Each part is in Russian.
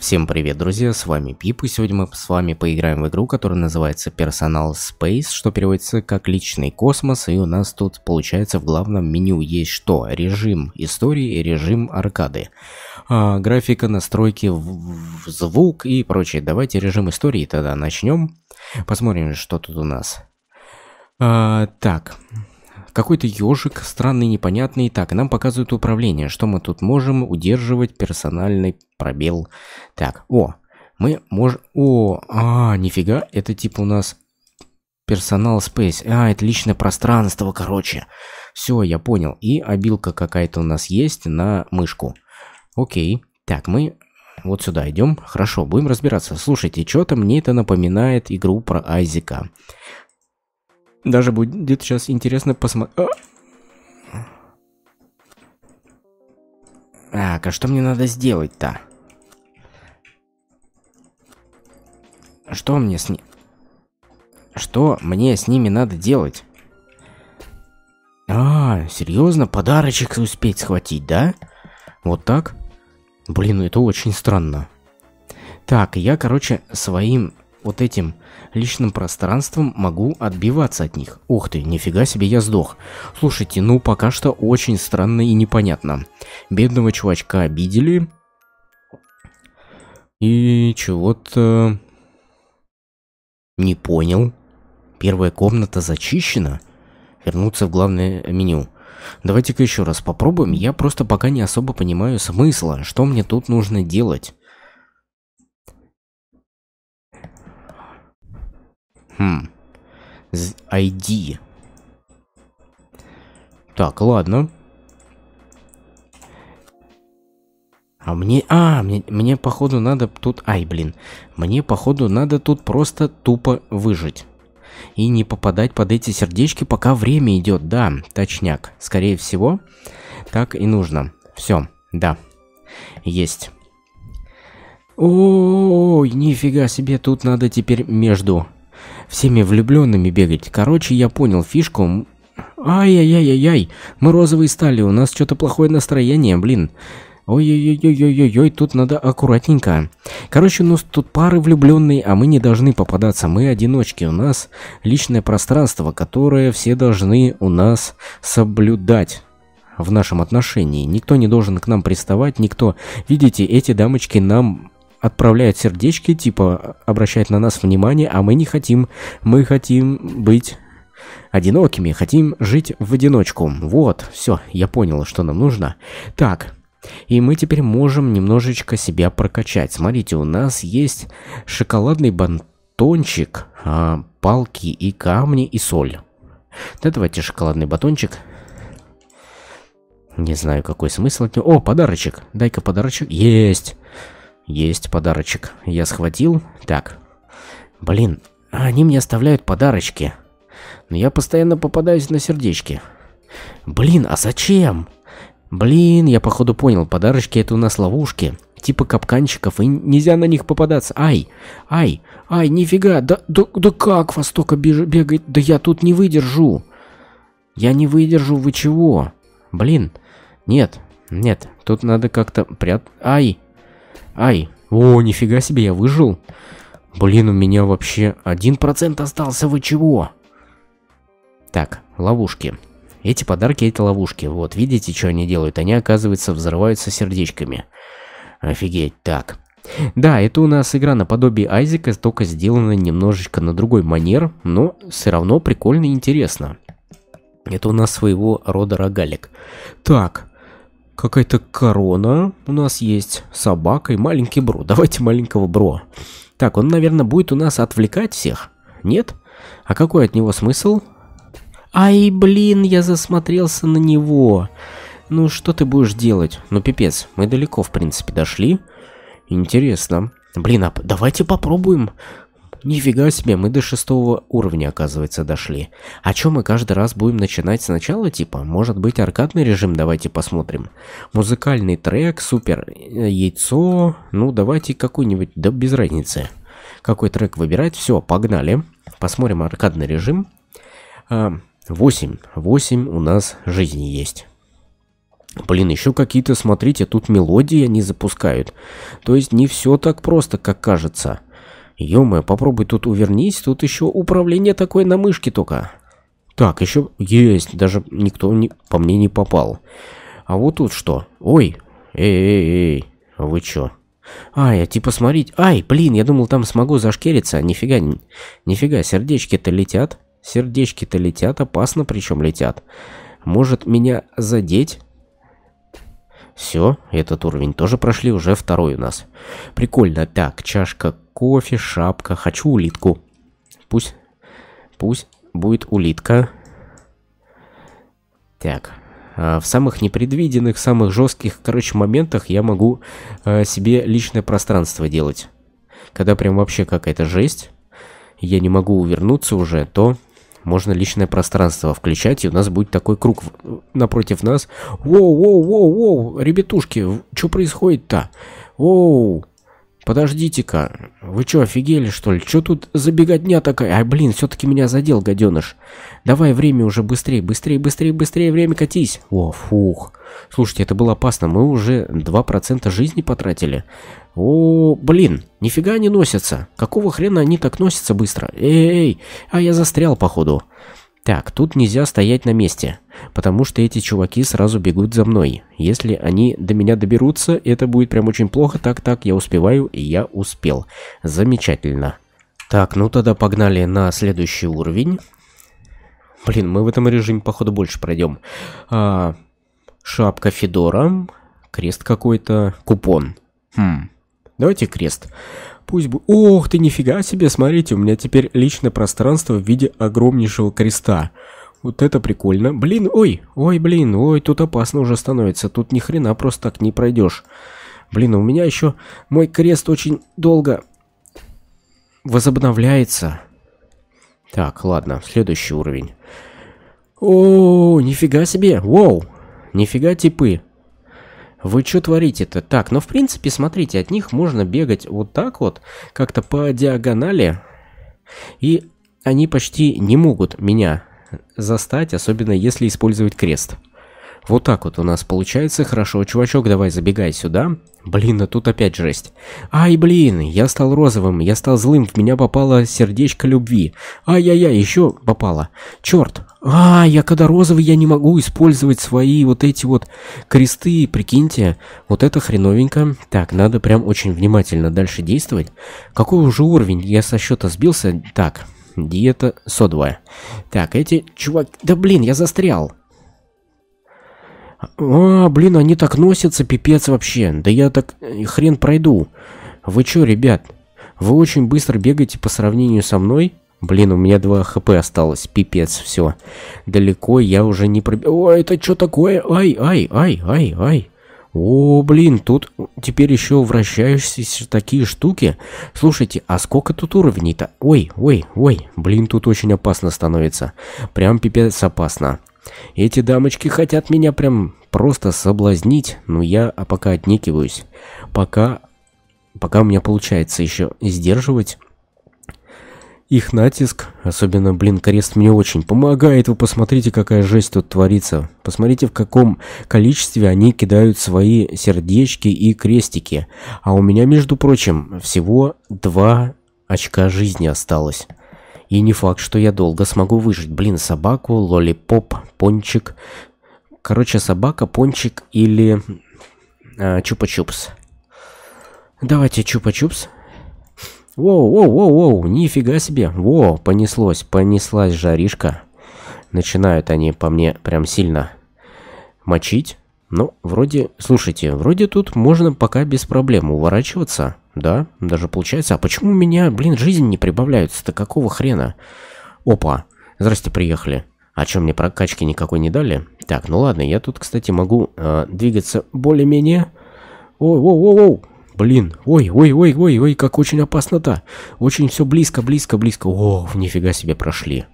Всем привет, друзья, с вами Пип, и сегодня мы с вами поиграем в игру, которая называется Personal Space, что переводится как личный космос, и у нас тут получается в главном меню есть что? Режим истории и режим аркады. А, графика, настройки, в -в звук и прочее. Давайте режим истории тогда начнем. Посмотрим, что тут у нас. А, так, какой-то ежик, странный, непонятный. Так, нам показывают управление. Что мы тут можем? Удерживать персональный пробел. Так, о, мы можем... О, а, нифига, это типа у нас персонал space. А, это личное пространство, короче. Все, я понял. И обилка какая-то у нас есть на мышку. Окей. Так, мы вот сюда идем. Хорошо, будем разбираться. Слушайте, что-то мне это напоминает игру про Айзика. Даже будет сейчас интересно посмотреть... А! Так, а что мне надо сделать-то? Что мне с ним... Что мне с ними надо делать? А, серьезно? Подарочек успеть схватить, да? Вот так? Блин, ну это очень странно. Так, я, короче, своим вот этим личным пространством могу отбиваться от них. Ух ты, нифига себе, я сдох. Слушайте, ну пока что очень странно и непонятно. Бедного чувачка обидели. И чего-то... Не понял. Первая комната зачищена. Вернуться в главное меню. Давайте-ка еще раз попробуем. Я просто пока не особо понимаю смысла, что мне тут нужно делать. Хм. ID. Так, ладно. А мне... А, мне, мне походу надо тут... Ай, блин. Мне походу надо тут просто тупо выжить. И не попадать под эти сердечки, пока время идет. Да, точняк. Скорее всего, так и нужно. Все, да. Есть. Ой, нифига себе, тут надо теперь между всеми влюбленными бегать. Короче, я понял фишку. Ай-яй-яй-яй-яй, мы розовые стали, у нас что-то плохое настроение, блин. Ой-ой-ой-ой-ой-ой, тут надо аккуратненько. Короче, у ну, нас тут пары влюбленные, а мы не должны попадаться. Мы одиночки, у нас личное пространство, которое все должны у нас соблюдать в нашем отношении. Никто не должен к нам приставать, никто. Видите, эти дамочки нам отправляет сердечки, типа обращает на нас внимание, а мы не хотим. Мы хотим быть одинокими, хотим жить в одиночку. Вот, все, я понял, что нам нужно. Так, и мы теперь можем немножечко себя прокачать. Смотрите, у нас есть шоколадный батончик, а, палки и камни и соль. Да давайте шоколадный батончик. Не знаю, какой смысл. О, подарочек. Дай-ка подарочек. Есть. Есть подарочек. Я схватил. Так. Блин, они мне оставляют подарочки. Но я постоянно попадаюсь на сердечки. Блин, а зачем? Блин, я походу понял, подарочки это у нас ловушки. Типа капканчиков, и нельзя на них попадаться. Ай, ай, ай, нифига, да, да, да как вас только бегает? Да я тут не выдержу. Я не выдержу, вы чего? Блин, нет, нет, тут надо как-то прят... Ай, Ай, о, нифига себе, я выжил. Блин, у меня вообще один процент остался, вы чего? Так, ловушки. Эти подарки, это ловушки. Вот, видите, что они делают? Они, оказывается, взрываются сердечками. Офигеть, так. Да, это у нас игра наподобие Айзека, только сделана немножечко на другой манер, но все равно прикольно и интересно. Это у нас своего рода рогалик. Так, Какая-то корона у нас есть, собака и маленький бро. Давайте маленького бро. Так, он, наверное, будет у нас отвлекать всех? Нет? А какой от него смысл? Ай, блин, я засмотрелся на него. Ну, что ты будешь делать? Ну, пипец, мы далеко, в принципе, дошли. Интересно. Блин, а давайте попробуем Нифига себе, мы до шестого уровня, оказывается, дошли. А чё мы каждый раз будем начинать сначала, типа? Может быть, аркадный режим? Давайте посмотрим. Музыкальный трек, супер, э, яйцо. Ну, давайте какой-нибудь, да без разницы. Какой трек выбирать? Все, погнали. Посмотрим аркадный режим. 8. А, 8 у нас жизни есть. Блин, еще какие-то, смотрите, тут мелодии они запускают. То есть не все так просто, как кажется. Ё-моё, попробуй тут увернись, тут еще управление такое на мышке только. Так, еще есть, даже никто не, по мне не попал. А вот тут что? Ой, эй-эй-эй, вы чё? Ай, а типа смотреть, ай, блин, я думал там смогу зашкериться, нифига, нифига, сердечки-то летят, сердечки-то летят, опасно причем летят. Может меня задеть? все, этот уровень тоже прошли, уже второй у нас. Прикольно. Так, чашка кофе, шапка. Хочу улитку. Пусть, пусть будет улитка. Так, а, в самых непредвиденных, самых жестких, короче, моментах я могу а, себе личное пространство делать. Когда прям вообще какая-то жесть, я не могу увернуться уже, то можно личное пространство включать, и у нас будет такой круг напротив нас. Воу, воу, воу, воу, ребятушки, что происходит-то? Воу, Подождите-ка, вы чё, офигели что ли? Чё тут за беготня такая? Ай, блин, все таки меня задел, гаденыш. Давай время уже быстрее, быстрее, быстрее, быстрее, время катись. О, фух. Слушайте, это было опасно, мы уже 2% жизни потратили. О, блин, нифига они носятся. Какого хрена они так носятся быстро? Эй, эй, а я застрял, походу. Так, тут нельзя стоять на месте, потому что эти чуваки сразу бегут за мной. Если они до меня доберутся, это будет прям очень плохо. Так-так, я успеваю, и я успел. Замечательно. Так, ну тогда погнали на следующий уровень. Блин, мы в этом режиме, походу, больше пройдем. А, шапка Федора, крест какой-то, купон. Хм, давайте крест. Пусть бы... Ох ты, нифига себе, смотрите, у меня теперь личное пространство в виде огромнейшего креста. Вот это прикольно. Блин, ой, ой, блин, ой, тут опасно уже становится. Тут ни хрена просто так не пройдешь. Блин, а у меня еще мой крест очень долго возобновляется. Так, ладно, следующий уровень. О, нифига себе, вау, нифига типы. Вы что творите-то? Так, ну в принципе, смотрите, от них можно бегать вот так вот, как-то по диагонали. И они почти не могут меня застать, особенно если использовать крест. Вот так вот у нас получается. Хорошо, чувачок, давай забегай сюда. Блин, а тут опять жесть. Ай, блин, я стал розовым, я стал злым, в меня попало сердечко любви. Ай-яй-яй, еще попало. Черт. А, я когда розовый, я не могу использовать свои вот эти вот кресты, прикиньте. Вот это хреновенько. Так, надо прям очень внимательно дальше действовать. Какой уже уровень? Я со счета сбился. Так, диета содовая. Так, эти чувак... Да блин, я застрял. А, блин, они так носятся, пипец вообще. Да я так э, хрен пройду. Вы чё, ребят? Вы очень быстро бегаете по сравнению со мной? Блин, у меня 2 хп осталось, пипец, все. Далеко я уже не проб... О, это что такое? Ай, ай, ай, ай, ай. О, блин, тут теперь еще вращающиеся такие штуки. Слушайте, а сколько тут уровней-то? Ой, ой, ой, блин, тут очень опасно становится. Прям пипец опасно. Эти дамочки хотят меня прям просто соблазнить, но я а пока отнекиваюсь. Пока, пока у меня получается еще сдерживать их натиск, особенно, блин, крест мне очень помогает. Вы посмотрите, какая жесть тут творится. Посмотрите, в каком количестве они кидают свои сердечки и крестики. А у меня, между прочим, всего два очка жизни осталось. И не факт, что я долго смогу выжить. Блин, собаку, лолипоп, пончик. Короче, собака, пончик или э, чупа-чупс. Давайте чупа-чупс. Воу, воу, воу, воу, нифига себе. Во, понеслось, понеслась жаришка. Начинают они по мне прям сильно мочить. Но ну, вроде, слушайте, вроде тут можно пока без проблем уворачиваться, да, даже получается. А почему у меня, блин, жизнь не прибавляется-то, какого хрена? Опа, здрасте, приехали. А чем мне прокачки никакой не дали? Так, ну ладно, я тут, кстати, могу э, двигаться более менее Ой, Оу-оу-оу-оу, блин, ой-ой-ой-ой-ой, как очень опасно-то. Очень все близко, близко, близко. О, нифига себе прошли.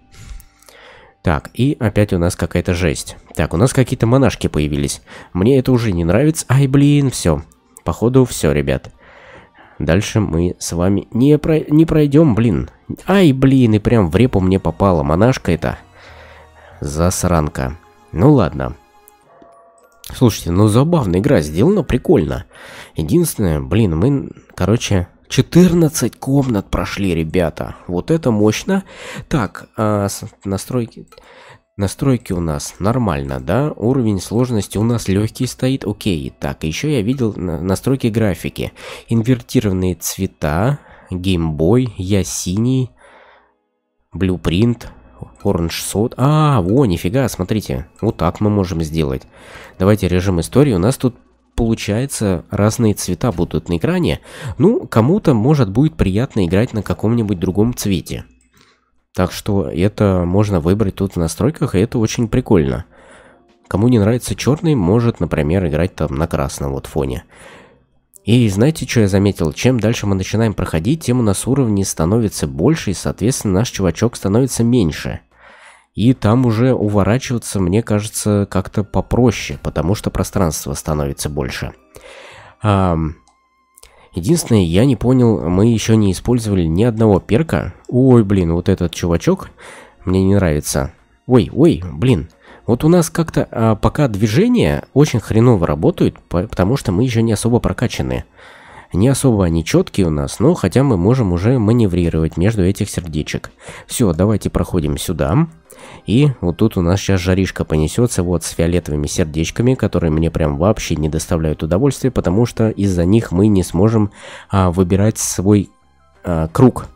Так, и опять у нас какая-то жесть. Так, у нас какие-то монашки появились. Мне это уже не нравится. Ай, блин, все. Походу, все, ребят. Дальше мы с вами не, про... не пройдем, блин. Ай, блин, и прям в репу мне попала монашка это. Засранка. Ну ладно. Слушайте, ну забавная игра, сделана прикольно. Единственное, блин, мы, короче, 14 комнат прошли, ребята. Вот это мощно. Так, э, настройки... Настройки у нас нормально, да? Уровень сложности у нас легкий стоит, окей. Так, еще я видел настройки графики. Инвертированные цвета, геймбой, я синий, блюпринт, Orange сот. А, во, нифига, смотрите. Вот так мы можем сделать. Давайте режим истории. У нас тут получается разные цвета будут на экране. Ну, кому-то, может, будет приятно играть на каком-нибудь другом цвете. Так что это можно выбрать тут в настройках, и это очень прикольно. Кому не нравится черный, может, например, играть там на красном вот фоне. И знаете, что я заметил? Чем дальше мы начинаем проходить, тем у нас уровни становится больше, и, соответственно, наш чувачок становится меньше. И там уже уворачиваться, мне кажется, как-то попроще, потому что пространство становится больше. Единственное, я не понял, мы еще не использовали ни одного перка. Ой, блин, вот этот чувачок мне не нравится. Ой, ой, блин. Вот у нас как-то а, пока движения очень хреново работают, потому что мы еще не особо прокачаны. Не особо они четкие у нас, но хотя мы можем уже маневрировать между этих сердечек. Все, давайте проходим сюда. И вот тут у нас сейчас жаришка понесется вот с фиолетовыми сердечками, которые мне прям вообще не доставляют удовольствия, потому что из-за них мы не сможем а, выбирать свой а, круг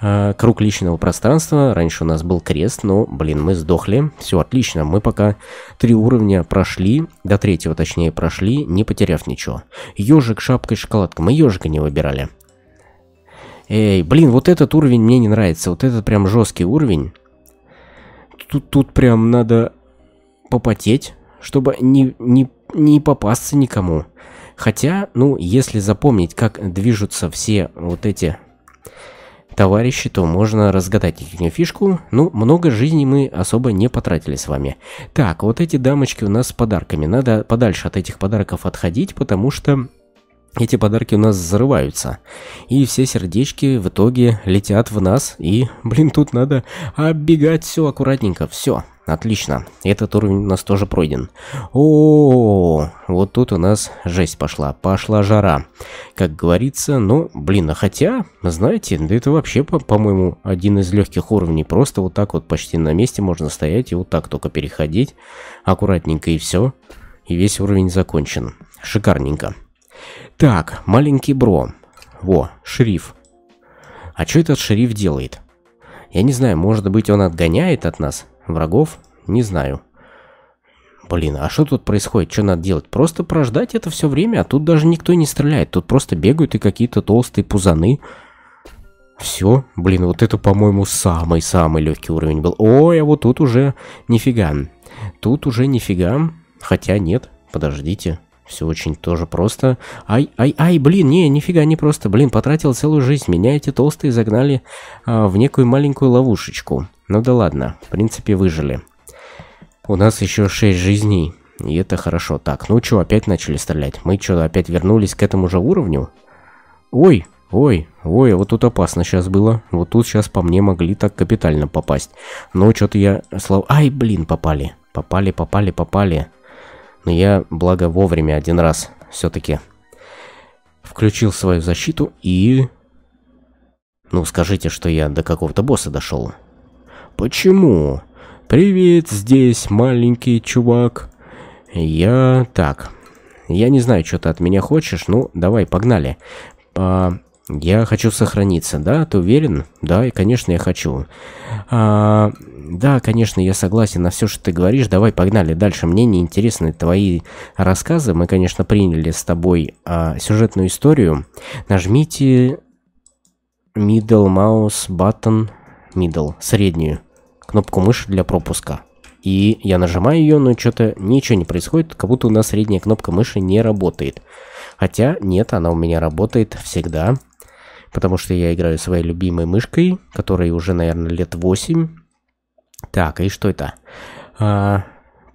Э, круг личного пространства. Раньше у нас был крест, но, блин, мы сдохли. Все отлично, мы пока три уровня прошли, до третьего точнее прошли, не потеряв ничего. Ежик, шапка и шоколадка. Мы ежика не выбирали. Эй, блин, вот этот уровень мне не нравится. Вот этот прям жесткий уровень. Тут, тут прям надо попотеть, чтобы не, не, не попасться никому. Хотя, ну, если запомнить, как движутся все вот эти товарищи, то можно разгадать их фишку. Ну, много жизни мы особо не потратили с вами. Так, вот эти дамочки у нас с подарками. Надо подальше от этих подарков отходить, потому что эти подарки у нас взрываются. И все сердечки в итоге летят в нас. И, блин, тут надо оббегать все аккуратненько. Все, Отлично, этот уровень у нас тоже пройден. О, -о, -о, -о вот тут у нас жесть пошла, пошла жара, как говорится. Ну, блин, а хотя, знаете, да это вообще, по-моему, по, один из легких уровней. Просто вот так вот почти на месте можно стоять и вот так только переходить. Аккуратненько и все. И весь уровень закончен. Шикарненько. Так, маленький бро. Во, шериф. А что этот шериф делает? Я не знаю, может быть он отгоняет от нас? Врагов? Не знаю. Блин, а что тут происходит? Что надо делать? Просто прождать это все время, а тут даже никто не стреляет. Тут просто бегают и какие-то толстые пузаны. Все, блин, вот это, по-моему, самый-самый легкий уровень был. Ой, а вот тут уже нифига. Тут уже нифига. Хотя нет, подождите. Все очень тоже просто. Ай, ай, ай, блин, не, нифига не просто. Блин, потратил целую жизнь. Меня эти толстые загнали а, в некую маленькую ловушечку. Ну да ладно, в принципе выжили. У нас еще 6 жизней, и это хорошо. Так, ну что, опять начали стрелять? Мы что, опять вернулись к этому же уровню? Ой, ой, ой, а вот тут опасно сейчас было. Вот тут сейчас по мне могли так капитально попасть. Но что-то я... Слав... Ай, блин, попали. Попали, попали, попали. Но я, благо, вовремя один раз все-таки включил свою защиту и... Ну, скажите, что я до какого-то босса дошел. Почему? Привет, здесь маленький чувак. Я... Так. Я не знаю, что ты от меня хочешь. Ну, давай, погнали. А, я хочу сохраниться, да? Ты уверен? Да, и, конечно, я хочу. А, да, конечно, я согласен на все, что ты говоришь. Давай, погнали дальше. Мне не интересны твои рассказы. Мы, конечно, приняли с тобой а, сюжетную историю. Нажмите middle mouse button middle, среднюю кнопку мыши для пропуска. И я нажимаю ее, но что-то ничего не происходит, как будто у нас средняя кнопка мыши не работает. Хотя нет, она у меня работает всегда, потому что я играю своей любимой мышкой, которой уже, наверное, лет 8. Так, и что это? А,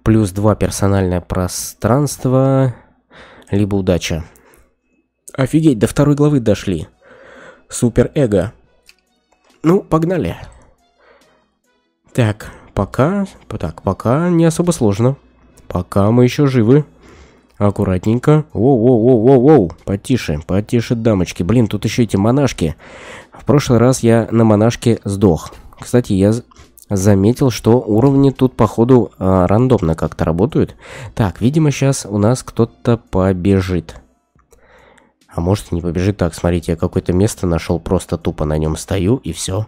плюс 2 персональное пространство, либо удача. Офигеть, до второй главы дошли. Супер эго. Ну, погнали. Так, пока... Так, пока не особо сложно. Пока мы еще живы. Аккуратненько. Воу-воу-воу-воу-воу. Потише, потише, дамочки. Блин, тут еще эти монашки. В прошлый раз я на монашке сдох. Кстати, я заметил, что уровни тут, походу, а, рандомно как-то работают. Так, видимо, сейчас у нас кто-то побежит. А может не побежит. Так, смотрите, я какое-то место нашел, просто тупо на нем стою и все.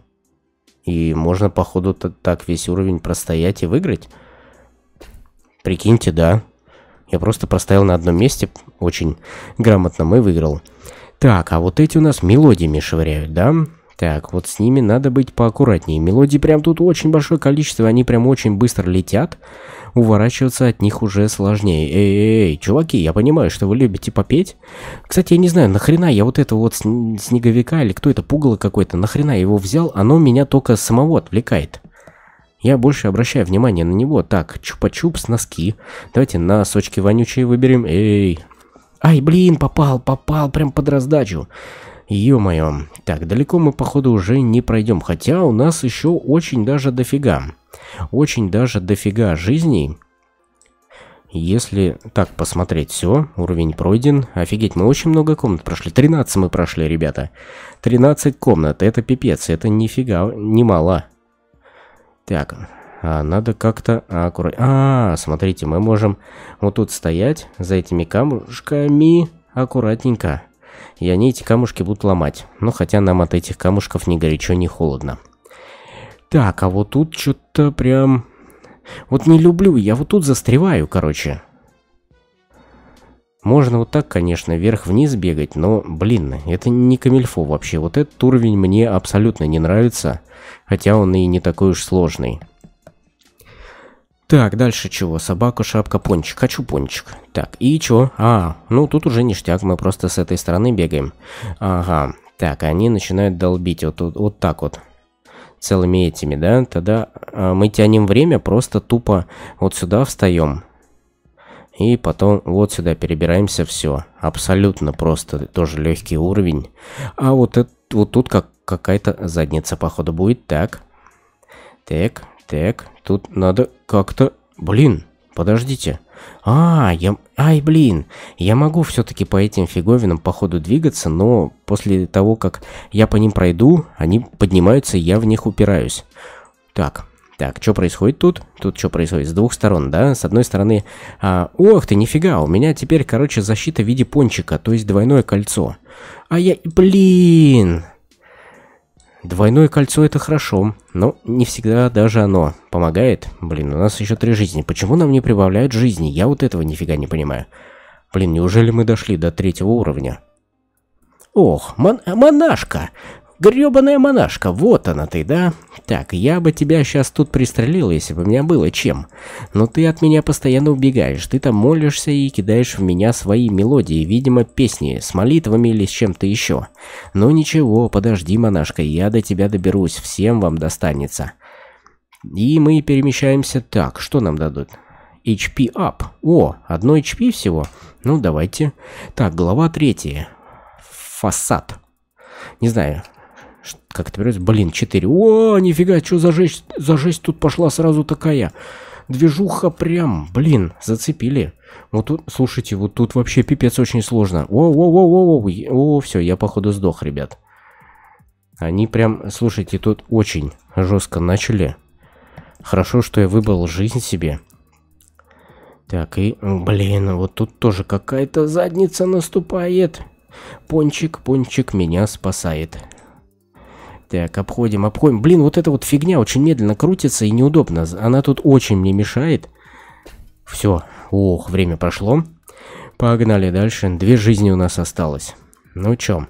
И можно, походу, так весь уровень простоять и выиграть. Прикиньте, да. Я просто простоял на одном месте очень грамотно и выиграл. Так, а вот эти у нас мелодиями швыряют, да? Так, вот с ними надо быть поаккуратнее. Мелодий прям тут очень большое количество, они прям очень быстро летят уворачиваться от них уже сложнее. Эй-эй-эй, чуваки, я понимаю, что вы любите попеть. Кстати, я не знаю, нахрена я вот это вот снеговика или кто это, пугало какой-то, нахрена его взял, оно меня только самого отвлекает. Я больше обращаю внимание на него. Так, чупа-чупс, носки. Давайте носочки вонючие выберем. Эй. Ай, блин, попал, попал, прям под раздачу. Ё-моё, так далеко мы походу уже не пройдем, хотя у нас еще очень даже дофига. Очень даже дофига жизней. Если так посмотреть, все, уровень пройден. Офигеть, мы очень много комнат прошли. 13 мы прошли, ребята. 13 комнат, это пипец, это нифига, немало. Так, а надо как-то аккуратно. А, смотрите, мы можем вот тут стоять за этими камушками аккуратненько и они эти камушки будут ломать. Ну, хотя нам от этих камушков ни горячо, ни холодно. Так, а вот тут что-то прям... Вот не люблю, я вот тут застреваю, короче. Можно вот так, конечно, вверх-вниз бегать, но, блин, это не камильфо вообще. Вот этот уровень мне абсолютно не нравится, хотя он и не такой уж сложный. Так, дальше чего? Собака, шапка, пончик. Хочу пончик. Так, и чё? А, ну тут уже ништяк, мы просто с этой стороны бегаем. Ага, так, они начинают долбить вот, вот, вот так вот. Целыми этими, да? Тогда а, мы тянем время, просто тупо вот сюда встаем. И потом вот сюда перебираемся, все. Абсолютно просто, тоже легкий уровень. А вот, это, вот тут как какая-то задница, походу, будет. Так, так, так, тут надо как-то... Блин, подождите. А, я... Ай, блин. Я могу все-таки по этим фиговинам по ходу двигаться, но после того, как я по ним пройду, они поднимаются, и я в них упираюсь. Так, так, что происходит тут? Тут что происходит? С двух сторон, да? С одной стороны... А, ох ты, нифига, у меня теперь, короче, защита в виде пончика, то есть двойное кольцо. А я... Блин! Двойное кольцо это хорошо, но не всегда даже оно помогает. Блин, у нас еще три жизни. Почему нам не прибавляют жизни? Я вот этого нифига не понимаю. Блин, неужели мы дошли до третьего уровня? Ох, мон монашка! Грёбаная монашка, вот она ты, да? Так, я бы тебя сейчас тут пристрелил, если бы у меня было чем. Но ты от меня постоянно убегаешь, ты там молишься и кидаешь в меня свои мелодии, видимо, песни, с молитвами или с чем-то еще. Но ну ничего, подожди, монашка, я до тебя доберусь, всем вам достанется. И мы перемещаемся так, что нам дадут? HP up. О, одно HP всего. Ну, давайте. Так, глава третья. Фасад. Не знаю, как это берется? Блин, 4. О, нифига, что за жесть, за жесть тут пошла сразу такая. Движуха прям, блин, зацепили. Вот тут, слушайте, вот тут вообще пипец очень сложно. О-о-о-о-о, о, все, я походу сдох, ребят. Они прям, слушайте, тут очень жестко начали. Хорошо, что я выбрал жизнь себе. Так, и, блин, вот тут тоже какая-то задница наступает. Пончик, пончик меня спасает. Так, обходим, обходим. Блин, вот эта вот фигня очень медленно крутится и неудобно. Она тут очень мне мешает. Все. Ох, время прошло. Погнали дальше. Две жизни у нас осталось. Ну чё?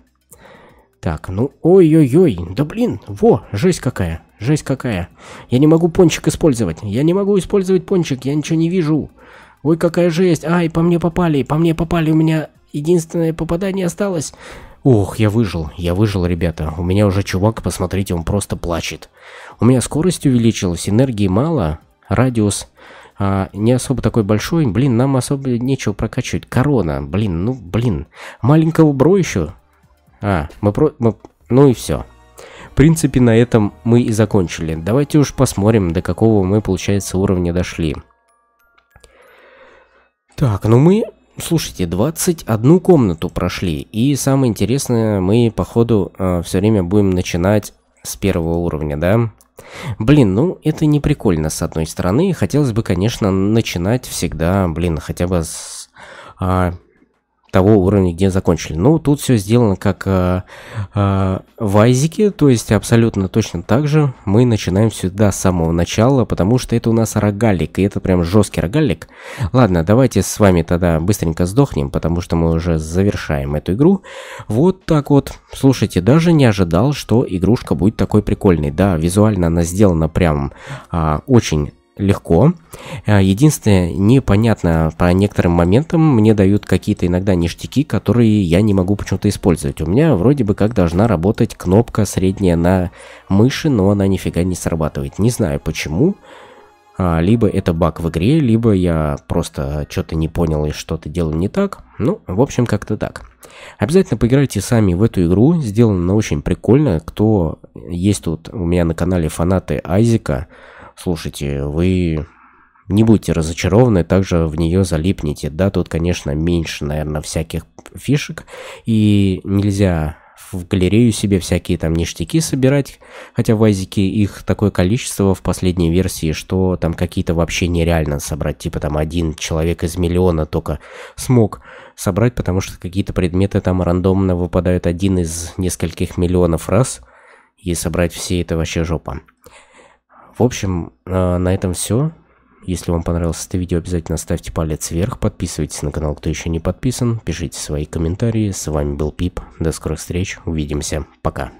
Так, ну, ой-ой-ой, да блин, во, жесть какая, жесть какая. Я не могу пончик использовать, я не могу использовать пончик, я ничего не вижу. Ой, какая жесть, ай, по мне попали, по мне попали, у меня единственное попадание осталось. Ох, я выжил, я выжил, ребята. У меня уже чувак, посмотрите, он просто плачет. У меня скорость увеличилась, энергии мало, радиус а, не особо такой большой. Блин, нам особо нечего прокачивать. Корона, блин, ну, блин. Маленького бро еще. А, мы про... Мы... Ну и все. В принципе, на этом мы и закончили. Давайте уж посмотрим, до какого мы, получается, уровня дошли. Так, ну мы Слушайте, 21 комнату прошли, и самое интересное, мы походу э, все время будем начинать с первого уровня, да? Блин, ну это не прикольно с одной стороны, хотелось бы, конечно, начинать всегда, блин, хотя бы с а, того уровня, где закончили. Ну, тут все сделано как э, э, в Айзике, то есть абсолютно точно так же мы начинаем сюда с самого начала, потому что это у нас рогалик, и это прям жесткий рогалик. Ладно, давайте с вами тогда быстренько сдохнем, потому что мы уже завершаем эту игру. Вот так вот. Слушайте, даже не ожидал, что игрушка будет такой прикольной. Да, визуально она сделана прям э, очень легко. Э, единственное, непонятно по некоторым моментам мне дают какие-то иногда ништяки, которые я не могу почему-то использовать. У меня вроде бы как должна работать кнопка средняя на мыши, но она нифига не срабатывает. Не знаю почему. А, либо это баг в игре, либо я просто что-то не понял и что-то делаю не так. Ну, в общем, как-то так. Обязательно поиграйте сами в эту игру. Сделано очень прикольно. Кто есть тут у меня на канале фанаты Айзика слушайте, вы не будьте разочарованы, также в нее залипнете, Да, тут, конечно, меньше, наверное, всяких фишек, и нельзя в галерею себе всякие там ништяки собирать, хотя в Азике их такое количество в последней версии, что там какие-то вообще нереально собрать, типа там один человек из миллиона только смог собрать, потому что какие-то предметы там рандомно выпадают один из нескольких миллионов раз, и собрать все это вообще жопа. В общем, э, на этом все. Если вам понравилось это видео, обязательно ставьте палец вверх, подписывайтесь на канал, кто еще не подписан, пишите свои комментарии. С вами был Пип, до скорых встреч, увидимся, пока.